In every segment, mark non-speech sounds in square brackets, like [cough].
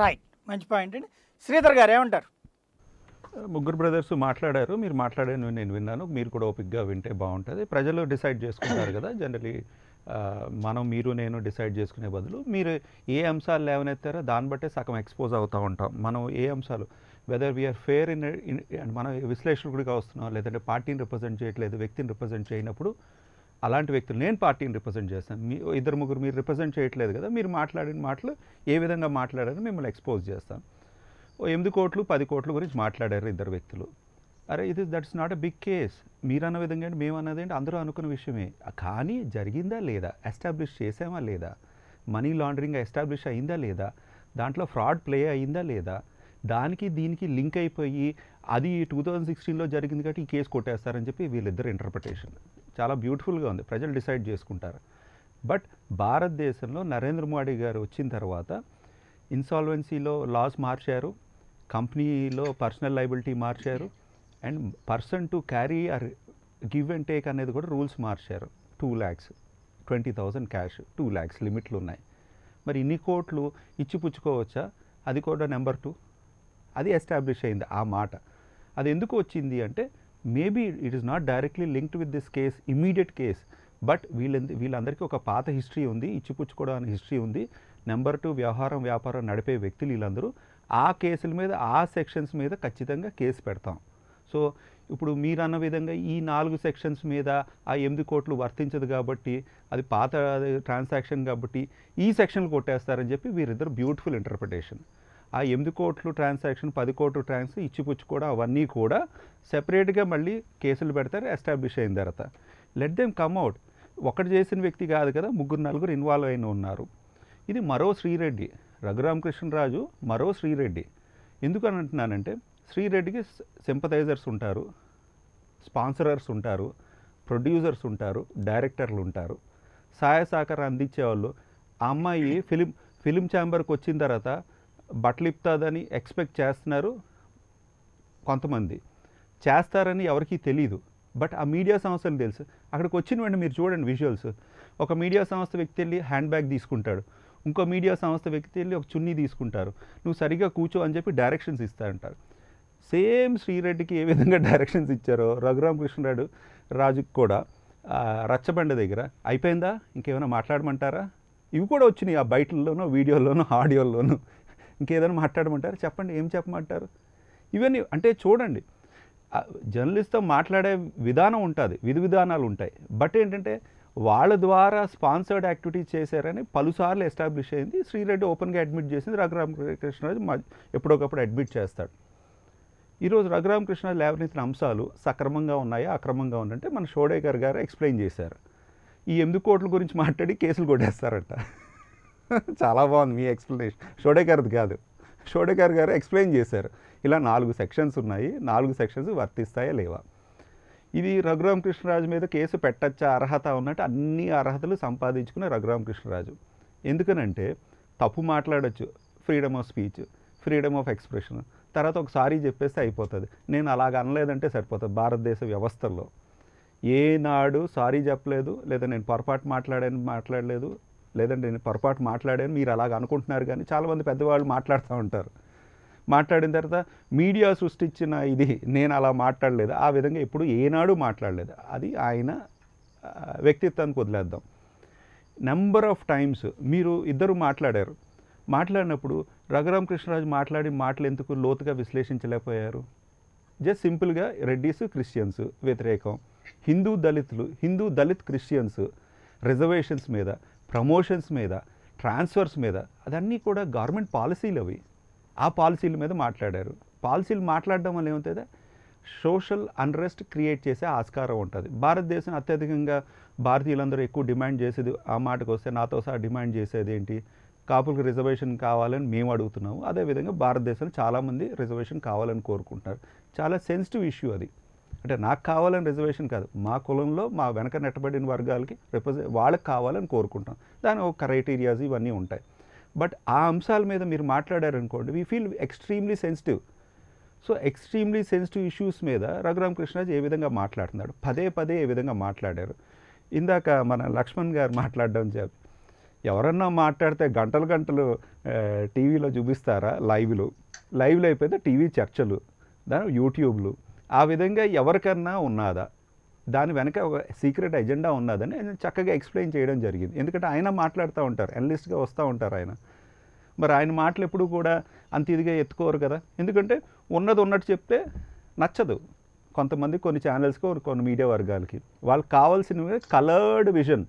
right మంచి point అండి శ్రీధర్ గారు ఏమంటారు ముగ్గురు బ్రదర్స్ మాట్లాడారు మీరు మాట్లాడాను నేను విన్నాను మీరు కూడా ఓపిక్గా వింటే బాగుంటుంది ప్రజలు డిసైడ్ చేసుకుంటారు కదా జనరలీ మనం మీరు నేను డిసైడ్ చేసుకునే బదులు మీరు ఏ అంశాలు లేవనెత్తారో దాన్ని బట్టే సగం ఎక్స్పోజ్ అవుతూ ఉంటాం మనం ఏ అంశాలు వెదర్ వీఆర్ ఫేర్ ఇన్ మనం విశ్లేషకుడిగా వస్తున్నాం లేదంటే పార్టీని రిప్రజెంట్ చేయట్లేదు వ్యక్తిని రిప్రజెంట్ చేయనప్పుడు అలాంటి వ్యక్తులు నేను పార్టీని రిప్రజెంట్ చేస్తాను మీ ఇద్దరు ముగ్గురు మీరు రిప్రజెంట్ చేయట్లేదు కదా మీరు మాట్లాడిన మాటలు ఏ విధంగా మాట్లాడారని మిమ్మల్ని ఎక్స్పోజ్ చేస్తాను ఓ ఎనిమిది కోట్లు పది కోట్ల గురించి మాట్లాడారు ఇద్దరు వ్యక్తులు అరే ఇది that's not a big case మీరు అన్న విధంగా ఏంటి మేము అన్నది ఏంటి అందరూ అనుకున్న విషయమే కానీ జరిగిందా లేదా ఎస్టాబ్లిష్ చేసామా లేదా మనీ లాండరింగ్ ఎస్టాబ్లిష్ అయిందా లేదా దాంట్లో ఫ్రాడ్ ప్లే అయిందా లేదా దానికి దీనికి లింక్ అయిపోయి అది టూ థౌజండ్ సిక్స్టీన్లో జరిగింది కాబట్టి ఈ కేసు కొట్టేస్తారని చెప్పి వీళ్ళిద్దరు ఇంటర్ప్రిటేషన్ చాలా బ్యూటిఫుల్గా ఉంది ప్రజలు డిసైడ్ చేసుకుంటారు బట్ భారతదేశంలో నరేంద్ర మోడీ గారు వచ్చిన తర్వాత ఇన్సాల్వెన్సీలో లాస్ మార్చారు కంపెనీలో పర్సనల్ లైబిలిటీ మార్చారు and person to carry or give and take అనేది కూడా రూల్స్ మార్చారు two lakhs twenty thousand cash two lakhs లిమిట్లు ఉన్నాయి మరి ఇన్ని కోట్లు ఇచ్చిపుచ్చుకోవచ్చా అది కూడా నెంబర్ టూ అది ఎస్టాబ్లిష్ అయింది ఆ మాట అది ఎందుకు వచ్చింది అంటే maybe it is not directly linked with this case immediate case but వీళ్ళ వీళ్ళందరికీ ఒక పాత హిస్టరీ ఉంది ఇచ్చిపుచ్చుకోవడానికి హిస్టరీ ఉంది నెంబర్ టూ వ్యవహారం వ్యాపారం నడిపే వ్యక్తులు వీళ్ళందరూ ఆ కేసుల మీద ఆ సెక్షన్స్ మీద ఖచ్చితంగా కేసు పెడతాం సో ఇప్పుడు మీరు అన్న విధంగా ఈ నాలుగు సెక్షన్స్ మీద ఆ ఎనిమిది కోట్లు వర్తించదు కాబట్టి అది పాత ట్రాన్సాక్షన్ కాబట్టి ఈ సెక్షన్లు కొట్టేస్తారని చెప్పి వీరిద్దరు బ్యూటిఫుల్ ఇంటర్ప్రిటేషన్ ఆ ఎనిమిది కోట్లు ట్రాన్సాక్షన్ పది కోట్లు ట్రాన్స్ ఇచ్చిపుచ్చి కూడా అవన్నీ కూడా సెపరేట్గా మళ్ళీ కేసులు పెడతారు ఎస్టాబ్లిష్ అయిన తర్వాత లెట్ దెమ్ కమ్అట్ ఒకటి చేసిన వ్యక్తి కాదు కదా ముగ్గురు నలుగురు ఇన్వాల్వ్ అయిన ఉన్నారు ఇది మరో శ్రీరెడ్డి రఘురామకృష్ణరాజు మరో శ్రీరెడ్డి ఎందుకు అని అంటున్నానంటే శ్రీరెడ్డికి సింపథైజర్స్ ఉంటారు స్పాన్సరర్స్ ఉంటారు ప్రొడ్యూసర్స్ ఉంటారు డైరెక్టర్లు ఉంటారు సహాయ సహకారం అందించేవాళ్ళు ఆ అమ్మాయి ఫిలిం ఫిలిం ఛాంబర్కి వచ్చిన తర్వాత బట్టలిప్తాదని ఎక్స్పెక్ట్ చేస్తున్నారు కొంతమంది చేస్తారని ఎవరికీ తెలియదు బట్ ఆ మీడియా సంస్థలు తెలుసు అక్కడికి వచ్చిన వెంటనే మీరు చూడండి విజువల్స్ ఒక మీడియా సంస్థ వ్యక్తి వెళ్ళి హ్యాండ్ బ్యాగ్ తీసుకుంటాడు ఇంకో మీడియా సంస్థ వ్యక్తి వెళ్ళి ఒక చున్నీ తీసుకుంటారు నువ్వు సరిగ్గా కూర్చో అని చెప్పి డైరెక్షన్స్ ఇస్తా అంటారు సేమ్ శ్రీరెడ్డికి ఏ విధంగా డైరెక్షన్స్ ఇచ్చారో రఘురామ కృష్ణరాడు రాజుకి కూడా రచ్చబండ దగ్గర అయిపోయిందా ఇంకేమైనా మాట్లాడమంటారా ఇవి కూడా వచ్చినాయి ఆ బయటల్లోనూ వీడియోల్లోనూ ఆడియోల్లోనూ ఇంకేదైనా మాట్లాడమంటారు చెప్పండి ఏం చెప్పమంటారు ఇవన్నీ అంటే చూడండి జర్నలిస్ట్తో మాట్లాడే విధానం ఉంటుంది విధి విధానాలు ఉంటాయి బట్ ఏంటంటే వాళ్ళ ద్వారా స్పాన్సర్డ్ యాక్టివిటీ చేశారని పలుసార్లు ఎస్టాబ్లిష్ అయింది శ్రీరెడ్డి ఓపెన్గా అడ్మిట్ చేసింది రఘురామకృష్ణరాజు ఎప్పుడొకప్పుడు అడ్మిట్ చేస్తాడు ఈరోజు రఘురామకృష్ణరాజు లేవనెత్తిన అంశాలు సక్రమంగా ఉన్నాయా అక్రమంగా ఉందంటే మన షోడేకర్ గారు ఎక్స్ప్లెయిన్ చేశారు ఈ ఎనిమిది కోట్ల గురించి మాట్లాడి కేసులు కొట్టేస్తారంట [laughs] చాలా బాగుంది మీ ఎక్స్ప్లెనేషన్ షోడేకర్ది కాదు షోడేకర్ గారు ఎక్స్ప్లెయిన్ చేశారు ఇలా నాలుగు సెక్షన్స్ ఉన్నాయి నాలుగు సెక్షన్స్ వర్తిస్తాయా లేవా ఇది రఘురామకృష్ణరాజు మీద కేసు పెట్టచ్చా అర్హత ఉన్నట్టు అన్ని అర్హతలు సంపాదించుకున్న రఘురామకృష్ణరాజు ఎందుకనంటే తప్పు మాట్లాడచ్చు freedom of speech freedom of expression తర్వాత ఒకసారి చెప్పేస్తే అయిపోతుంది నేను అలాగ అనలేదంటే సరిపోతుంది భారతదేశ వ్యవస్థల్లో ఏనాడు సారీ చెప్పలేదు లేదా నేను పొరపాటు మాట్లాడాను మాట్లాడలేదు లేదంటే నేను పొరపాటు మాట్లాడాను మీరు అలాగ అనుకుంటున్నారు కానీ చాలామంది పెద్దవాళ్ళు మాట్లాడుతూ ఉంటారు మాట్లాడిన తర్వాత మీడియా సృష్టించిన ఇది నేను అలా మాట్లాడలేదు ఆ విధంగా ఎప్పుడు ఏనాడు మాట్లాడలేదు అది ఆయన వ్యక్తిత్వానికి వదిలేద్దాం నెంబర్ ఆఫ్ టైమ్స్ మీరు ఇద్దరు మాట్లాడారు మాట్లాడినప్పుడు రఘురామ కృష్ణరాజు మాట్లాడి మాటలు ఎందుకు లోతుగా విశ్లేషించలేకపోయారు జస్ట్ సింపుల్గా రెడ్డీస్ క్రిస్టియన్స్ వ్యతిరేకం హిందూ దళితులు హిందూ దళిత్ క్రిస్టియన్స్ రిజర్వేషన్స్ మీద ప్రమోషన్స్ మీద ట్రాన్స్ఫర్స్ మీద అదన్నీ కూడా గవర్నమెంట్ పాలసీలు అవి ఆ పాలసీల మీద మాట్లాడారు పాలసీలు మాట్లాడడం వల్ల ఏమవుతుంది సోషల్ అన్రెస్ట్ క్రియేట్ చేసే ఆస్కారం ఉంటుంది భారతదేశం అత్యధికంగా భారతీయులందరూ ఎక్కువ డిమాండ్ చేసేది ఆ మాటకు వస్తే నాతో సహా డిమాండ్ చేసేది ఏంటి కాపులకు రిజర్వేషన్ కావాలని మేము అడుగుతున్నాము అదేవిధంగా భారతదేశంలో చాలామంది రిజర్వేషన్ కావాలని కోరుకుంటున్నారు చాలా సెన్సిటివ్ ఇష్యూ అది అంటే నాకు కావాలని రిజర్వేషన్ కాదు మా కులంలో మా వెనక నెట్టబడిన వర్గాలకి రిప్రజెంట్ వాళ్ళకి కావాలని కోరుకుంటాం దాని ఒక క్రైటీరియాస్ ఇవన్నీ ఉంటాయి బట్ ఆ అంశాల మీద మీరు మాట్లాడారనుకోండి we feel extremely sensitive so extremely sensitive issues మీద రఘురామకృష్ణాజీ ఏ విధంగా మాట్లాడుతున్నాడు పదే పదే ఏ విధంగా మాట్లాడారు ఇందాక మన లక్ష్మణ్ గారు మాట్లాడడం చెప్పి ఎవరన్నా మాట్లాడితే గంటలు గంటలు టీవీలో చూపిస్తారా లైవ్లు లైవ్లు అయిపోతే టీవీ చర్చలు దాని యూట్యూబ్లు ఆ విధంగా ఎవరికన్నా ఉన్నదా దాని వెనక ఒక సీక్రెట్ ఎజెండా ఉన్నదని చక్కగా ఎక్స్ప్లెయిన్ చేయడం జరిగింది ఎందుకంటే ఆయన మాట్లాడుతూ ఉంటారు అనలిస్ట్గా వస్తూ ఉంటారు ఆయన మరి ఆయన మాటలు ఎప్పుడు కూడా అంత ఇదిగా ఎత్తుకోరు కదా ఎందుకంటే ఉన్నది ఉన్నట్టు చెప్తే నచ్చదు కొంతమంది కొన్ని ఛానల్స్కి కొన్ని మీడియా వర్గాలకి వాళ్ళకి కావాల్సిన కలర్డ్ విజన్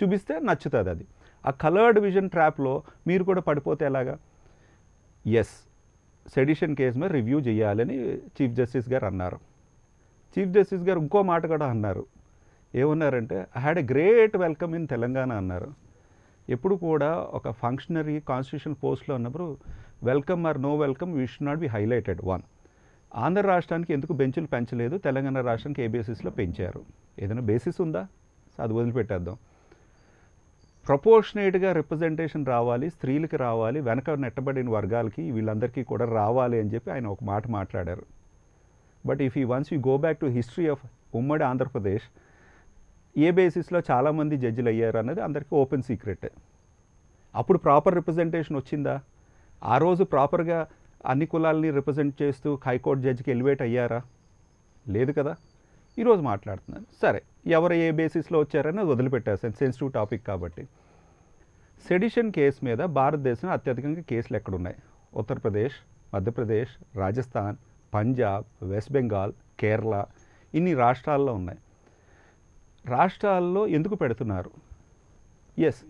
చూపిస్తే నచ్చుతుంది అది ఆ కలర్డ్ విజన్ ట్రాప్లో మీరు కూడా పడిపోతే ఎలాగా ఎస్ సెడిషన్ కేసు మీద రివ్యూ చేయాలని చీఫ్ జస్టిస్ గారు అన్నారు చీఫ్ జస్టిస్ గారు ఇంకో మాట కూడా అన్నారు ఏమన్నారంటే I had a great welcome in Telangana అన్నారు ఎప్పుడు కూడా ఒక ఫంక్షనరీ కాన్స్టిట్యూషన్ పోస్ట్లో ఉన్నప్పుడు welcome or no welcome we should not be highlighted one Andhra రాష్ట్రానికి ఎందుకు బెంచులు పెంచలేదు తెలంగాణ రాష్ట్రానికి ఏ బేసిస్లో పెంచారు ఏదైనా బేసిస్ ఉందా అది వదిలిపెట్టేద్దాం ప్రపోర్షనేట్గా రిప్రజెంటేషన్ రావాలి స్త్రీలకి రావాలి వెనక నెట్టబడిన వర్గాలకి వీళ్ళందరికీ కూడా రావాలి అని చెప్పి ఆయన ఒక మాట మాట్లాడారు బట్ ఇఫ్ ఈ once you go back to history of ఉమ్మడి ఆంధ్రప్రదేశ్ ఏ బేసిస్లో చాలామంది జడ్జిలు అయ్యారు అన్నది అందరికీ ఓపెన్ సీక్రెట్ అప్పుడు ప్రాపర్ రిప్రజెంటేషన్ వచ్చిందా ఆ రోజు ప్రాపర్గా అన్ని కులాలని రిప్రజెంట్ చేస్తూ హైకోర్టు జడ్జికి ఎలివేట్ అయ్యారా లేదు కదా ఈరోజు మాట్లాడుతున్నాను సరే ఎవరు ఏ బేసిస్లో వచ్చారని వదిలిపెట్టేస్తాను సెన్సిటివ్ టాపిక్ కాబట్టి సెడిషన్ కేసు మీద భారతదేశంలో అత్యధికంగా కేసులు ఎక్కడున్నాయి ఉత్తరప్రదేశ్ మధ్యప్రదేశ్ రాజస్థాన్ పంజాబ్ వెస్ట్ బెంగాల్ కేరళ ఇన్ని రాష్ట్రాల్లో ఉన్నాయి రాష్ట్రాల్లో ఎందుకు పెడుతున్నారు ఎస్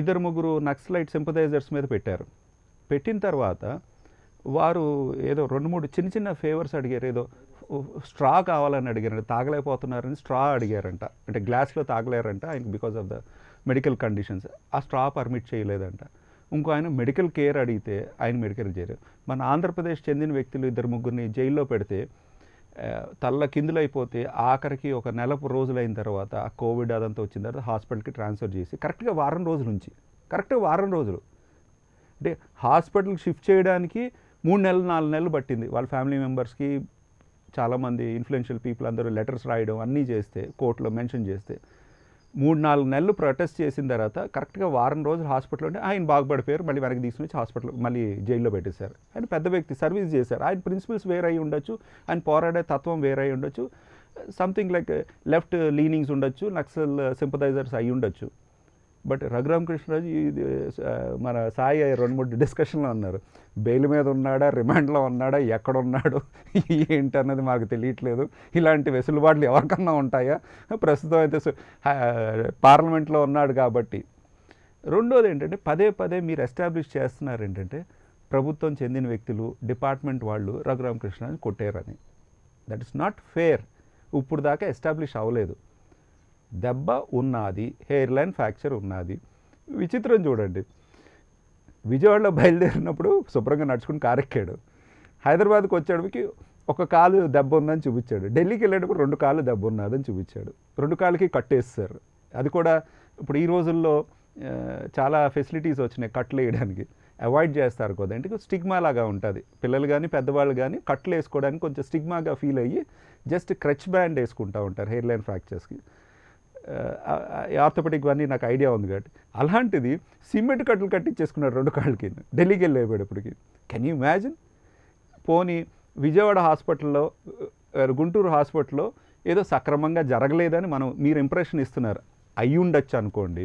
ఇద్దరు ముగ్గురు నక్సలైట్ సింపదైజర్స్ మీద పెట్టారు పెట్టిన తర్వాత వారు ఏదో రెండు మూడు చిన్న చిన్న ఫేవర్స్ అడిగారు ఏదో స్ట్రా కావాలని అడిగారంట తాగలేకపోతున్నారని స్ట్రా అడిగారంట అంటే గ్లాస్లో తాగలేరంట ఆయన because of the medical conditions ఆ స్ట్రా పర్మిట్ చేయలేదంట ఇంకో ఆయన మెడికల్ కేర్ అడిగితే ఆయన మెడికల్ కేర్ మన ఆంధ్రప్రదేశ్ చెందిన వ్యక్తులు ఇద్దరు ముగ్గురిని జైల్లో పెడితే తల్ల కిందులైపోతే ఆఖరికి ఒక నెల రోజులైన తర్వాత ఆ కోవిడ్ అదంతా వచ్చిన తర్వాత హాస్పిటల్కి ట్రాన్స్ఫర్ చేసి కరెక్ట్గా వారం రోజుల నుంచి కరెక్ట్గా వారం రోజులు అంటే హాస్పిటల్కి షిఫ్ట్ చేయడానికి మూడు నెలలు నాలుగు నెలలు పట్టింది వాళ్ళ ఫ్యామిలీ మెంబర్స్కి చాలామంది ఇన్ఫ్లుయెన్షియల్ పీపుల్ అందరూ లెటర్స్ రాయడం అన్నీ చేస్తే కోర్టులో మెన్షన్ చేస్తే మూడు నాలుగు నెలలు ప్రొటెస్ట్ చేసిన తర్వాత కరెక్ట్గా వారం రోజులు హాస్పిటల్ ఉంటే ఆయన బాగుపడిపోయారు మళ్ళీ వెనక్కి తీసుకుని హాస్పిటల్ మళ్ళీ జైల్లో పెట్టేశారు ఆయన పెద్ద వ్యక్తి సర్వీస్ చేశారు ఆయన ప్రిన్సిపల్స్ వేరే అయి ఉండొచ్చు ఆయన పోరాడే తత్వం వేరే అయి ఉండొచ్చు సంథింగ్ లైక్ లెఫ్ట్ లీనింగ్స్ ఉండొచ్చు నక్సల్ సింపథైజర్స్ అయి ఉండొచ్చు బట్ రఘురామకృష్ణరాజు మన సాయి రెండు మూడు డిస్కషన్లో ఉన్నారు బెయిల్ మీద ఉన్నాడా రిమాండ్లో ఉన్నాడా ఎక్కడున్నాడు ఏంటి అన్నది మాకు తెలియట్లేదు ఇలాంటి వెసులుబాట్లు ఎవరికన్నా ఉంటాయా ప్రస్తుతం అయితే పార్లమెంట్లో ఉన్నాడు కాబట్టి రెండోది ఏంటంటే పదే పదే మీరు ఎస్టాబ్లిష్ చేస్తున్నారు ఏంటంటే ప్రభుత్వం చెందిన వ్యక్తులు డిపార్ట్మెంట్ వాళ్ళు రఘురామకృష్ణని కొట్టారని దట్ ఇస్ నాట్ ఫేర్ ఇప్పుడు దాకా ఎస్టాబ్లిష్ అవ్వలేదు దెబ్బ ఉన్నది హెయిర్ లైన్ ఫ్రాక్చర్ ఉన్నది విచిత్రం చూడండి విజయవాడలో బయలుదేరినప్పుడు శుభ్రంగా నడుచుకుని కారెక్కాడు హైదరాబాద్కి వచ్చేటప్పటికి ఒక కాలు దెబ్బ ఉందని చూపించాడు ఢిల్లీకి వెళ్ళేటప్పుడు రెండు కాలు దెబ్బ ఉన్నదని చూపించాడు రెండు కాళ్ళకి కట్టేస్తారు అది కూడా ఇప్పుడు ఈ రోజుల్లో చాలా ఫెసిలిటీస్ వచ్చినాయి కట్లు వేయడానికి అవాయిడ్ చేస్తారు కదా స్టిగ్మా లాగా ఉంటుంది పిల్లలు కానీ పెద్దవాళ్ళు కానీ కట్లు వేసుకోవడానికి కొంచెం స్టిగ్మాగా ఫీల్ అయ్యి జస్ట్ క్రచ్ బ్యాండ్ వేసుకుంటూ ఉంటారు హెయిర్ లైన్ ఫ్రాక్చర్స్కి ఆర్థోపెటిక్ అన్నీ నాకు ఐడియా ఉంది కాబట్టి అలాంటిది సిమెంట్ కట్టలు కట్టించేసుకున్నాడు రెండు కాళ్ళ కింద ఢిల్లీకి వెళ్ళిపోయేటప్పటికి కెన్ యూ ఇమాజిన్ పోనీ విజయవాడ హాస్పిటల్లో గుంటూరు హాస్పిటల్లో ఏదో సక్రమంగా జరగలేదని మనం మీరు ఇంప్రెషన్ ఇస్తున్నారు అయి ఉండొచ్చు అనుకోండి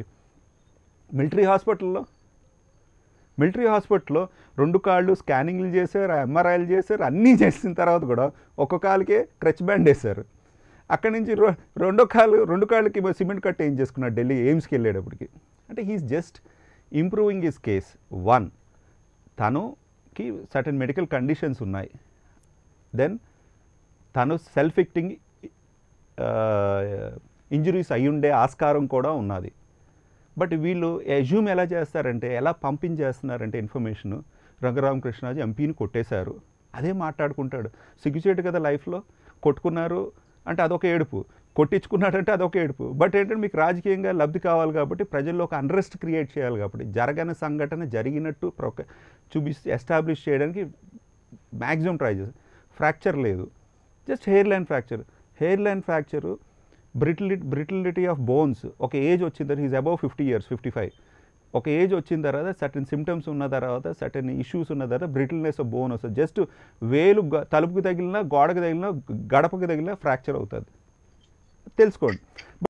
మిలిటరీ హాస్పిటల్లో మిలిటరీ హాస్పిటల్లో రెండు కాళ్ళు స్కానింగ్లు చేశారు ఎంఆర్ఐలు చేశారు అన్నీ చేసిన తర్వాత కూడా ఒక్క కాలుకే క్రచ్ బ్యాండ్ వేశారు అక్కడి నుంచి రెండో కాళ్ళు రెండు కాళ్ళకి సిమెంట్ కట్ట ఏం చేసుకున్నాడు ఢిల్లీ ఎయిమ్స్కి వెళ్ళేటప్పటికి అంటే he is just improving his case one తనుకి సర్టన్ మెడికల్ కండిషన్స్ ఉన్నాయి దెన్ తను సెల్ఫ్ ఇక్టింగ్ ఇంజురీస్ అయ్యుండే ఆస్కారం కూడా ఉన్నది బట్ వీళ్ళు ఎజ్యూమ్ ఎలా చేస్తారంటే ఎలా పంపింగ్ చేస్తున్నారంటే ఇన్ఫర్మేషన్ రంగరామకృష్ణాజీ ఎంపీని కొట్టేశారు అదే మాట్లాడుకుంటాడు సిగ్గుచేటు కదా లైఫ్లో కొట్టుకున్నారు అంటే అదొక ఏడుపు కొట్టించుకున్నాడంటే అదొక ఏడుపు బట్ ఏంటంటే మీకు రాజకీయంగా లబ్ధి కావాలి కాబట్టి ప్రజల్లో ఒక అన్రెస్ట్ క్రియేట్ చేయాలి కాబట్టి జరగని సంఘటన జరిగినట్టు చూపిస్తే ఎస్టాబ్లిష్ చేయడానికి మ్యాక్సిమం ట్రై చేస్తారు ఫ్రాక్చర్ లేదు just hair line fracture hair line fracture brittle brittleness of bones ఒక ఏజ్ వచ్చిందని he's above fifty years fifty five ఒక ఏజ్ వచ్చిన తర్వాత సర్టన్ సిమ్టమ్స్ ఉన్న తర్వాత సర్టన్ ఇష్యూస్ ఉన్న తర్వాత బ్రిటిల్నెస్ ఆఫ్ బోన్ వస్తుంది జస్ట్ వేలు తలుపుకి తగిలినా గోడకు తగిలిన గడపకి తగిలిన ఫ్రాక్చర్ అవుతుంది తెలుసుకోండి